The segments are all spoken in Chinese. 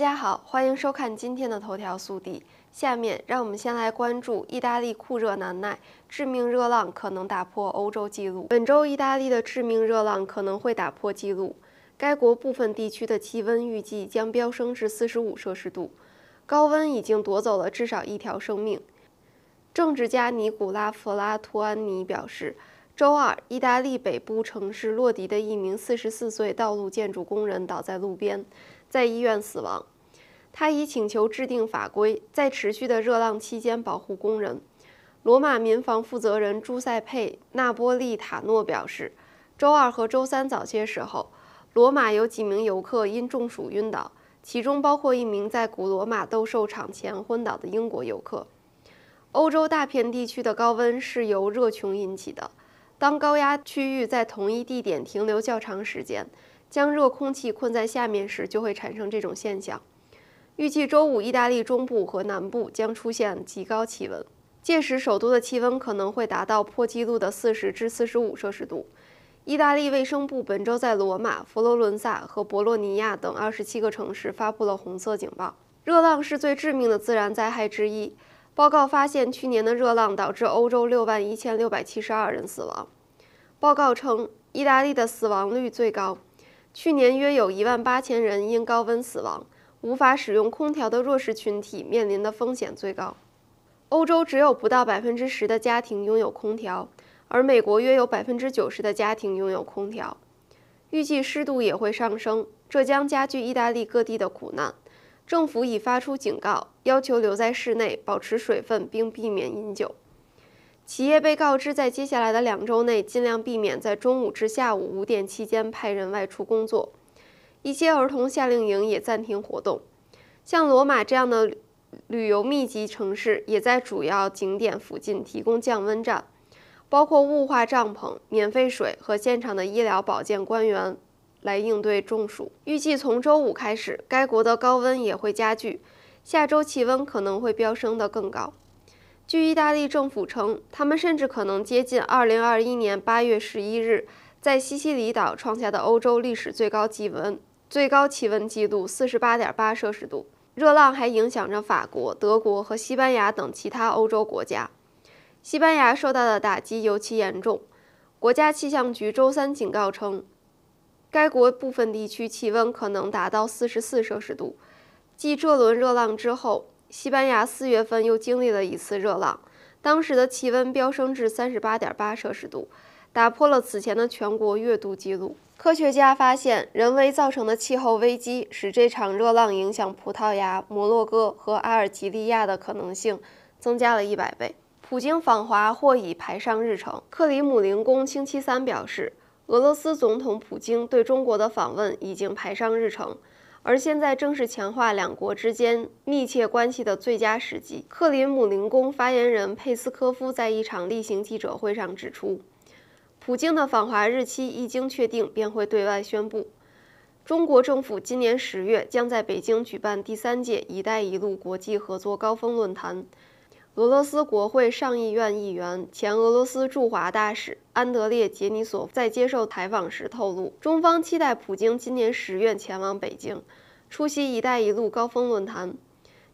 大家好，欢迎收看今天的头条速递。下面让我们先来关注意大利酷热难耐，致命热浪可能打破欧洲纪录。本周，意大利的致命热浪可能会打破纪录，该国部分地区的气温预计将飙升至四十五摄氏度。高温已经夺走了至少一条生命。政治家尼古拉·弗拉图安尼表示，周二，意大利北部城市洛迪的一名四十四岁道路建筑工人倒在路边。在医院死亡。他已请求制定法规，在持续的热浪期间保护工人。罗马民防负责人朱塞佩·纳波利塔诺表示，周二和周三早些时候，罗马有几名游客因中暑晕倒，其中包括一名在古罗马斗兽场前昏倒的英国游客。欧洲大片地区的高温是由热穹引起的，当高压区域在同一地点停留较长时间。将热空气困在下面时，就会产生这种现象。预计周五，意大利中部和南部将出现极高气温，届时首都的气温可能会达到破纪录的四十至四十五摄氏度。意大利卫生部本周在罗马、佛罗伦萨和博洛尼亚等二十七个城市发布了红色警报。热浪是最致命的自然灾害之一。报告发现，去年的热浪导致欧洲六万一千六百七十二人死亡。报告称，意大利的死亡率最高。去年约有一万八千人因高温死亡，无法使用空调的弱势群体面临的风险最高。欧洲只有不到百分之十的家庭拥有空调，而美国约有百分之九十的家庭拥有空调。预计湿度也会上升，这将加剧意大利各地的苦难。政府已发出警告，要求留在室内，保持水分，并避免饮酒。企业被告知，在接下来的两周内，尽量避免在中午至下午五点期间派人外出工作。一些儿童夏令营也暂停活动。像罗马这样的旅游密集城市，也在主要景点附近提供降温站，包括雾化帐篷、免费水和现场的医疗保健官员来应对中暑。预计从周五开始，该国的高温也会加剧，下周气温可能会飙升得更高。据意大利政府称，他们甚至可能接近2021年8月11日在西西里岛创下的欧洲历史最高气温，最高气温记录48.8摄氏度。热浪还影响着法国、德国和西班牙等其他欧洲国家，西班牙受到的打击尤其严重。国家气象局周三警告称，该国部分地区气温可能达到44摄氏度。继这轮热浪之后，西班牙四月份又经历了一次热浪，当时的气温飙升至三十八点八摄氏度，打破了此前的全国月度记录。科学家发现，人为造成的气候危机使这场热浪影响葡萄牙、摩洛哥和阿尔及利亚的可能性增加了一百倍。普京访华或已排上日程。克里姆林宫星期三表示，俄罗斯总统普京对中国的访问已经排上日程。而现在正是强化两国之间密切关系的最佳时机。克林姆林宫发言人佩斯科夫在一场例行记者会上指出，普京的访华日期一经确定，便会对外宣布。中国政府今年十月将在北京举办第三届“一带一路”国际合作高峰论坛。俄罗斯国会上议院议员、前俄罗斯驻华大使安德烈·杰尼索在接受采访时透露，中方期待普京今年十月前往北京出席“一带一路”高峰论坛。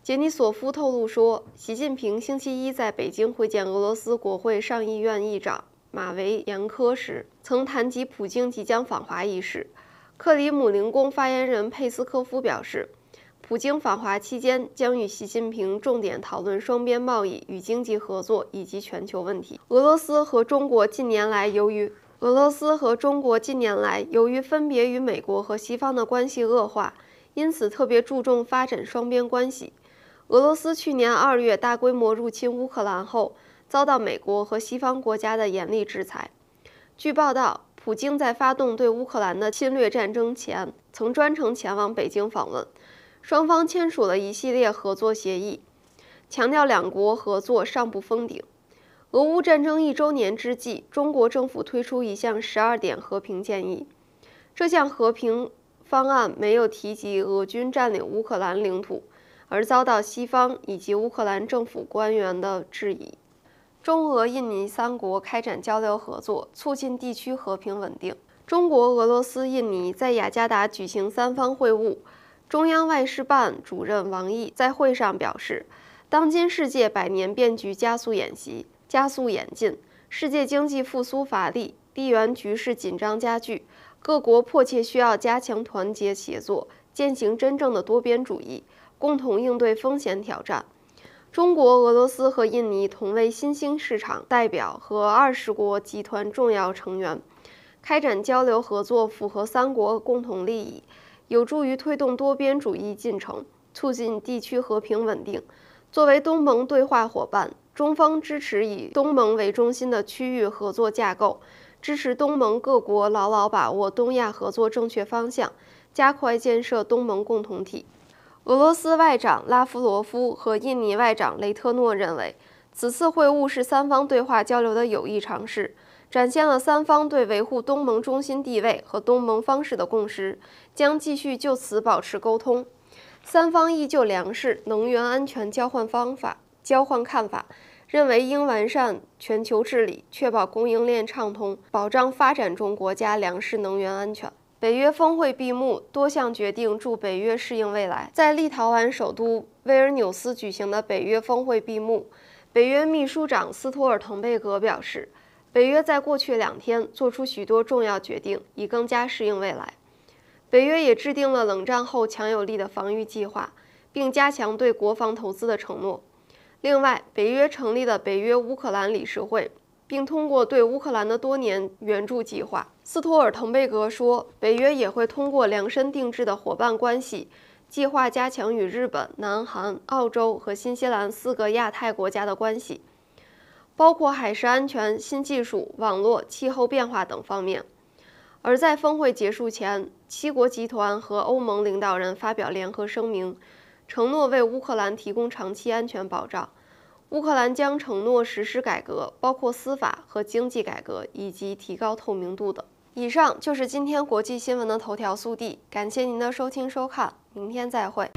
杰尼索夫透露说，习近平星期一在北京会见俄罗斯国会上议院议长马维延科时，曾谈及普京即将访华一事。克里姆林宫发言人佩斯科夫表示。普京访华期间将与习近平重点讨论双边贸易与经济合作以及全球问题。俄罗斯和中国近年来由于俄罗斯和中国近年来由于分别与美国和西方的关系恶化，因此特别注重发展双边关系。俄罗斯去年二月大规模入侵乌克兰后，遭到美国和西方国家的严厉制裁。据报道，普京在发动对乌克兰的侵略战争前，曾专程前往北京访问。双方签署了一系列合作协议，强调两国合作尚不封顶。俄乌战争一周年之际，中国政府推出一项十二点和平建议。这项和平方案没有提及俄军占领乌克兰领土，而遭到西方以及乌克兰政府官员的质疑。中俄印尼三国开展交流合作，促进地区和平稳定。中国、俄罗斯、印尼在雅加达举行三方会晤。中央外事办主任王毅在会上表示，当今世界百年变局加速演习、加速演进，世界经济复苏乏力，地缘局势紧张加剧，各国迫切需要加强团结协作，践行真正的多边主义，共同应对风险挑战。中国、俄罗斯和印尼同为新兴市场代表和二十国集团重要成员，开展交流合作符合三国共同利益。有助于推动多边主义进程，促进地区和平稳定。作为东盟对话伙伴，中方支持以东盟为中心的区域合作架构，支持东盟各国牢牢把握东亚合作正确方向，加快建设东盟共同体。俄罗斯外长拉夫罗夫和印尼外长雷特诺认为，此次会晤是三方对话交流的有益尝试。展现了三方对维护东盟中心地位和东盟方式的共识，将继续就此保持沟通。三方依旧粮食、能源安全交换方法、交换看法，认为应完善全球治理，确保供应链畅通，保障发展中国家粮食、能源安全。北约峰会闭幕，多项决定助北约适应未来。在立陶宛首都威尔纽斯举行的北约峰会闭幕，北约秘书长斯托尔滕贝格表示。北约在过去两天做出许多重要决定，以更加适应未来。北约也制定了冷战后强有力的防御计划，并加强对国防投资的承诺。另外，北约成立了北约乌克兰理事会，并通过对乌克兰的多年援助计划。斯托尔滕贝格说，北约也会通过量身定制的伙伴关系计划，加强与日本、南韩、澳洲和新西兰四个亚太国家的关系。包括海事安全、新技术、网络、气候变化等方面。而在峰会结束前，七国集团和欧盟领导人发表联合声明，承诺为乌克兰提供长期安全保障。乌克兰将承诺实施改革，包括司法和经济改革以及提高透明度等。以上就是今天国际新闻的头条速递，感谢您的收听收看，明天再会。